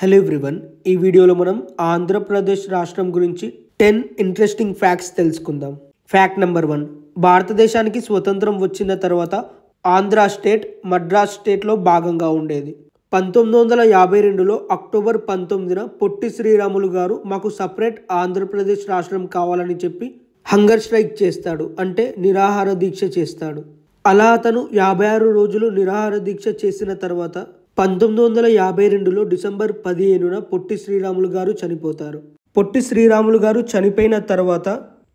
hello everyone ఈ వీడియోలో మనం ఆంధ్రప్రదేశ్ రాష్ట్రం గురించి టెన్ ఇంట్రెస్టింగ్ ఫ్యాక్ట్స్ తెలుసుకుందాం ఫ్యాక్ట్ నెంబర్ వన్ భారతదేశానికి స్వతంత్రం వచ్చిన తర్వాత ఆంధ్ర స్టేట్ మద్రాస్ స్టేట్లో భాగంగా ఉండేది పంతొమ్మిది వందల యాభై రెండులో అక్టోబర్ పంతొమ్మిదిన పొట్టి శ్రీరాములు గారు మాకు సపరేట్ ఆంధ్రప్రదేశ్ రాష్ట్రం కావాలని చెప్పి హంగర్ స్ట్రైక్ చేస్తాడు అంటే నిరాహార దీక్ష చేస్తాడు అలా అతను యాభై ఆరు రోజులు నిరాహార దీక్ష చేసిన తర్వాత పంతొమ్మిది వందల యాభై రెండులో డిసెంబర్ పదిహేనున పొట్టి శ్రీరాములు గారు చనిపోతారు పొట్టి శ్రీరాములు గారు చనిపోయిన తర్వాత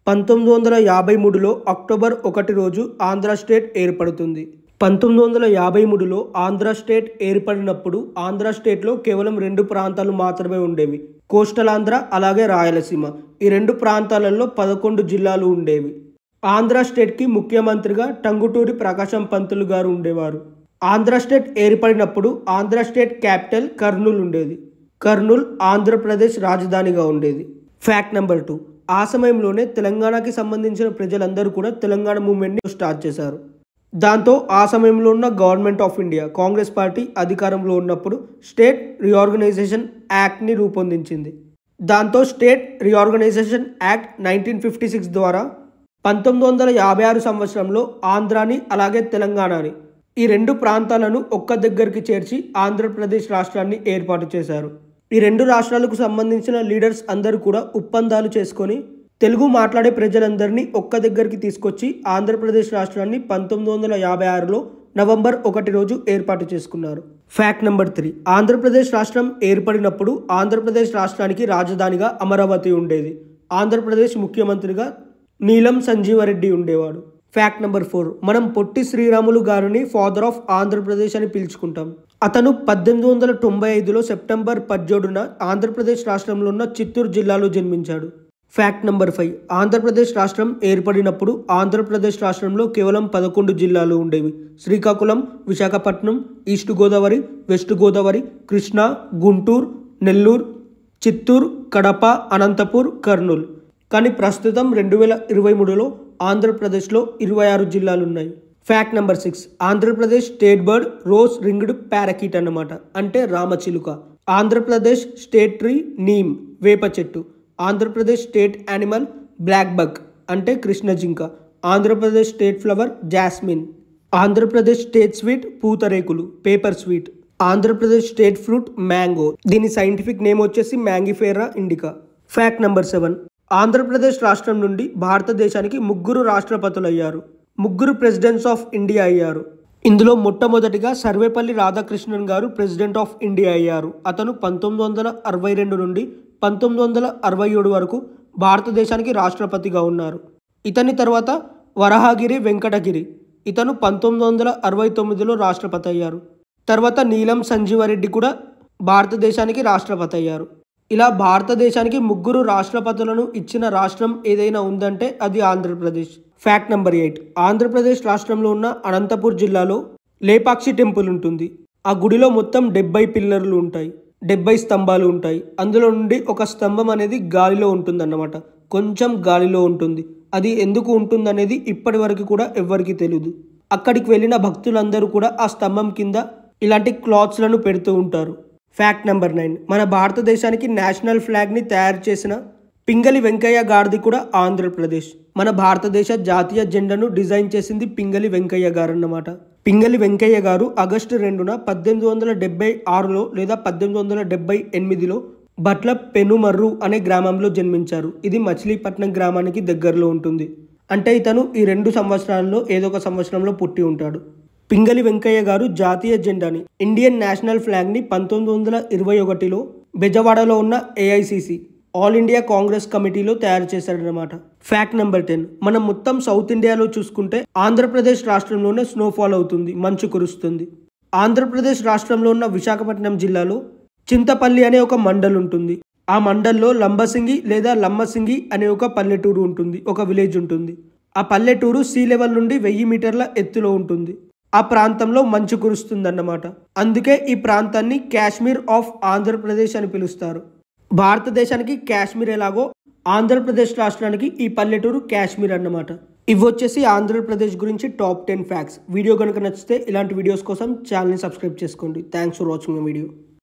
పంతొమ్మిది వందల యాభై మూడులో అక్టోబర్ ఒకటి రోజు ఆంధ్ర స్టేట్ ఏర్పడుతుంది పంతొమ్మిది వందల యాభై మూడులో ఆంధ్ర స్టేట్ ఏర్పడినప్పుడు ఆంధ్ర స్టేట్లో కేవలం రెండు ప్రాంతాలు మాత్రమే ఉండేవి కోస్టల్ ఆంధ్ర అలాగే రాయలసీమ ఈ రెండు ప్రాంతాలలో పదకొండు జిల్లాలు ఉండేవి ఆంధ్ర స్టేట్కి ముఖ్యమంత్రిగా టంగుటూరి ప్రకాశం పంతులు గారు ఉండేవారు ఆంధ్ర స్టేట్ ఏర్పడినప్పుడు ఆంధ్ర స్టేట్ క్యాపిటల్ కర్నూలు ఉండేది కర్నూల్ ఆంధ్రప్రదేశ్ రాజధానిగా ఉండేది ఫ్యాక్ట్ నెంబర్ టూ ఆ సమయంలోనే తెలంగాణకి సంబంధించిన ప్రజలందరూ కూడా తెలంగాణ మూమెంట్ని స్టార్ట్ చేశారు దాంతో ఆ సమయంలో ఉన్న government of India Congress party అధికారంలో ఉన్నప్పుడు స్టేట్ రీఆర్గనైజేషన్ యాక్ట్ని రూపొందించింది దాంతో state reorganisation act nineteen fifty six ద్వారా పంతొమ్మిది వందల యాభై ఆరు సంవత్సరంలో ఆంధ్రాని అలాగే తెలంగాణని ఈ రెండు ప్రాంతాలను ఒక్క దగ్గరికి చేర్చి ఆంధ్రప్రదేశ్ రాష్ట్రాన్ని ఏర్పాటు చేశారు ఈ రెండు రాష్ట్రాలకు సంబంధించిన లీడర్స్ అందరూ కూడా ఒప్పందాలు చేసుకొని తెలుగు మాట్లాడే ప్రజలందరినీ ఒక్క దగ్గరికి తీసుకొచ్చి ఆంధ్రప్రదేశ్ రాష్ట్రాన్ని పంతొమ్మిది వందల యాభై ఆరులో నవంబర్ ఒకటి రోజు ఏర్పాటు చేసుకున్నారు ఫ్యాక్ట్ నెంబర్ త్రీ ఆంధ్రప్రదేశ్ రాష్ట్రం ఏర్పడినప్పుడు ఆంధ్రప్రదేశ్ రాష్ట్రానికి రాజధానిగా అమరావతి ఉండేది ఆంధ్రప్రదేశ్ ముఖ్యమంత్రిగా నీలం సంజీవరెడ్డి ఉండేవాడు ఫ్యాక్ట్ నెంబర్ ఫోర్ మనం పొట్టి శ్రీరాములు గారిని ఫాదర్ ఆఫ్ ఆంధ్రప్రదేశ్ అని పిలుచుకుంటాం అతను పద్దెనిమిది వందల తొంభై ఐదులో సెప్టెంబర్ పద్దెడున ఆంధ్రప్రదేశ్ రాష్ట్రంలో ఉన్న చిత్తూరు జిల్లాలో జన్మించాడు ఫ్యాక్ట్ నెంబర్ ఫైవ్ ఆంధ్రప్రదేశ్ రాష్ట్రం ఏర్పడినప్పుడు ఆంధ్రప్రదేశ్ రాష్ట్రంలో కేవలం పదకొండు జిల్లాలు ఉండేవి శ్రీకాకుళం విశాఖపట్నం ఈస్ట్ గోదావరి వెస్ట్ గోదావరి కృష్ణా గుంటూరు నెల్లూరు చిత్తూరు కడప అనంతపూర్ కర్నూలు కానీ ప్రస్తుతం రెండు వేల ఇరవై మూడులో ఆంధ్రప్రదేశ్లో ఇరవై ఆరు జిల్లాలు ఉన్నాయి fact number six Andhra Pradesh state bird rose ringed parakeet అన్నమాట అంటే రామచిలుక ఆంధ్రప్రదేశ్ స్టేట్ ట్రీ నీమ్ వేప చెట్టు Andhra Pradesh state animal blackbuck అంటే కృష్ణ జింక Andhra Pradesh state flower jasmine Andhra Pradesh state sweet పూతరేకులు paper sweet Andhra Pradesh state fruit mango దీని సైంటిఫిక్ నేమ్ వచ్చేసి Mangifera indica fact number seven Andhra Pradesh రాష్ట్రం నుండి భారతదేశానికి ముగ్గురు రాష్ట్రపతులయ్యారు ముగ్గురు ప్రెసిడెంట్స్ ఆఫ్ ఇండియా అయ్యారు ఇందులో మొట్టమొదటిగా సర్వేపల్లి రాధాకృష్ణన్ గారు ప్రెసిడెంట్ ఆఫ్ ఇండియా అయ్యారు అతను పంతొమ్మిది వందల అరవై రెండు నుండి పంతొమ్మిది వందల అరవై ఏడు వరకు భారతదేశానికి రాష్ట్రపతిగా ఉన్నారు ఇతని తర్వాత వరహాగిరి వెంకటగిరి ఇతను పంతొమ్మిది వందల అరవై తొమ్మిదిలో రాష్ట్రపతి అయ్యారు తర్వాత నీలం సంజీవరెడ్డి కూడా భారతదేశానికి రాష్ట్రపతి అయ్యారు ఇలా భారతదేశానికి ముగ్గురు రాష్ట్రపతులను ఇచ్చిన రాష్ట్రం ఏదైనా ఉందంటే అది Andhra Pradesh fact number eight Andhra Pradesh రాష్ట్రంలో ఉన్న అనంతపూర్ జిల్లాలో లేపాక్షి టెంపుల్ ఉంటుంది ఆ గుడిలో మొత్తం డెబ్బై పిల్లర్లు ఉంటాయి డెబ్బై స్తంభాలు ఉంటాయి అందులో నుండి ఒక స్తంభం అనేది గాలిలో ఉంటుందన్నమాట కొంచెం గాలిలో ఉంటుంది అది ఎందుకు ఉంటుంది అనేది ఇప్పటి వరకు కూడా ఎవ్వరికి తెలియదు అక్కడికి వెళ్ళిన భక్తులందరూ కూడా ఆ స్తంభం కింద ఇలాంటి క్లాత్స్లను పెడుతూ ఉంటారు ఫ్యాక్ట్ నెంబర్ నైన్ మన భారతదేశానికి నేషనల్ ఫ్లాగ్ని తయారు చేసిన పింగలి వెంకయ్య గారిది కూడా ఆంధ్రప్రదేశ్ మన భారతదేశ జాతీయ జెండాను డిజైన్ చేసింది పింగలి వెంకయ్య గారు అన్నమాట పింగలి వెంకయ్య గారు ఆగస్టు రెండున పద్దెనిమిది వందల డెబ్బై ఆరులో లేదా పద్దెనిమిది వందల డెబ్బై ఎనిమిదిలో బట్ల పెనుమర్రు అనే గ్రామంలో జన్మించారు ఇది మచిలీపట్నం గ్రామానికి దగ్గరలో ఉంటుంది అంటే ఇతను ఈ రెండు సంవత్సరాల్లో ఏదో ఒక సంవత్సరంలో పుట్టి ఉంటాడు పింగళి వెంకయ్య గారు జాతీయ జెండాని ఇండియన్ నేషనల్ ఫ్లాగ్ని పంతొమ్మిది వందల ఇరవై ఒకటిలో బెజవాడలో ఉన్న ఏఐసిసి ఆల్ ఇండియా కాంగ్రెస్ కమిటీలో తయారు చేశారన్నమాట ఫ్యాక్ట్ నెంబర్ టెన్ మనం మొత్తం సౌత్ ఇండియాలో చూసుకుంటే ఆంధ్రప్రదేశ్ రాష్ట్రంలోనే స్నోఫాల్ అవుతుంది మంచు కురుస్తుంది ఆంధ్రప్రదేశ్ రాష్ట్రంలో ఉన్న విశాఖపట్నం జిల్లాలో చింతపల్లి అనే ఒక మండల్ ఉంటుంది ఆ మండల్లో లంబసింగి లేదా లమ్మసింగి అనే ఒక పల్లెటూరు ఉంటుంది ఒక విలేజ్ ఉంటుంది ఆ పల్లెటూరు సీ లెవెల్ నుండి వెయ్యి మీటర్ల ఎత్తులో ఉంటుంది ఆ ప్రాంతంలో మంచు కురుస్తుందన్నమాట అందుకే ఈ ప్రాంతాన్ని కాశ్మీర్ ఆఫ్ ఆంధ్రప్రదేశ్ అని పిలుస్తారు భారతదేశానికి కాశ్మీర్ ఎలాగో ఆంధ్రప్రదేశ్ రాష్ట్రానికి ఈ పల్లెటూరు కాశ్మీర్ అన్నమాట ఇవి వచ్చేసి ఆంధ్రప్రదేశ్ గురించి టాప్ టెన్ ఫ్యాక్ట్స్ వీడియో కనుక నచ్చితే ఇలాంటి వీడియోస్ కోసం ఛానల్ని సబ్స్క్రైబ్ చేసుకోండి thanks for watching the video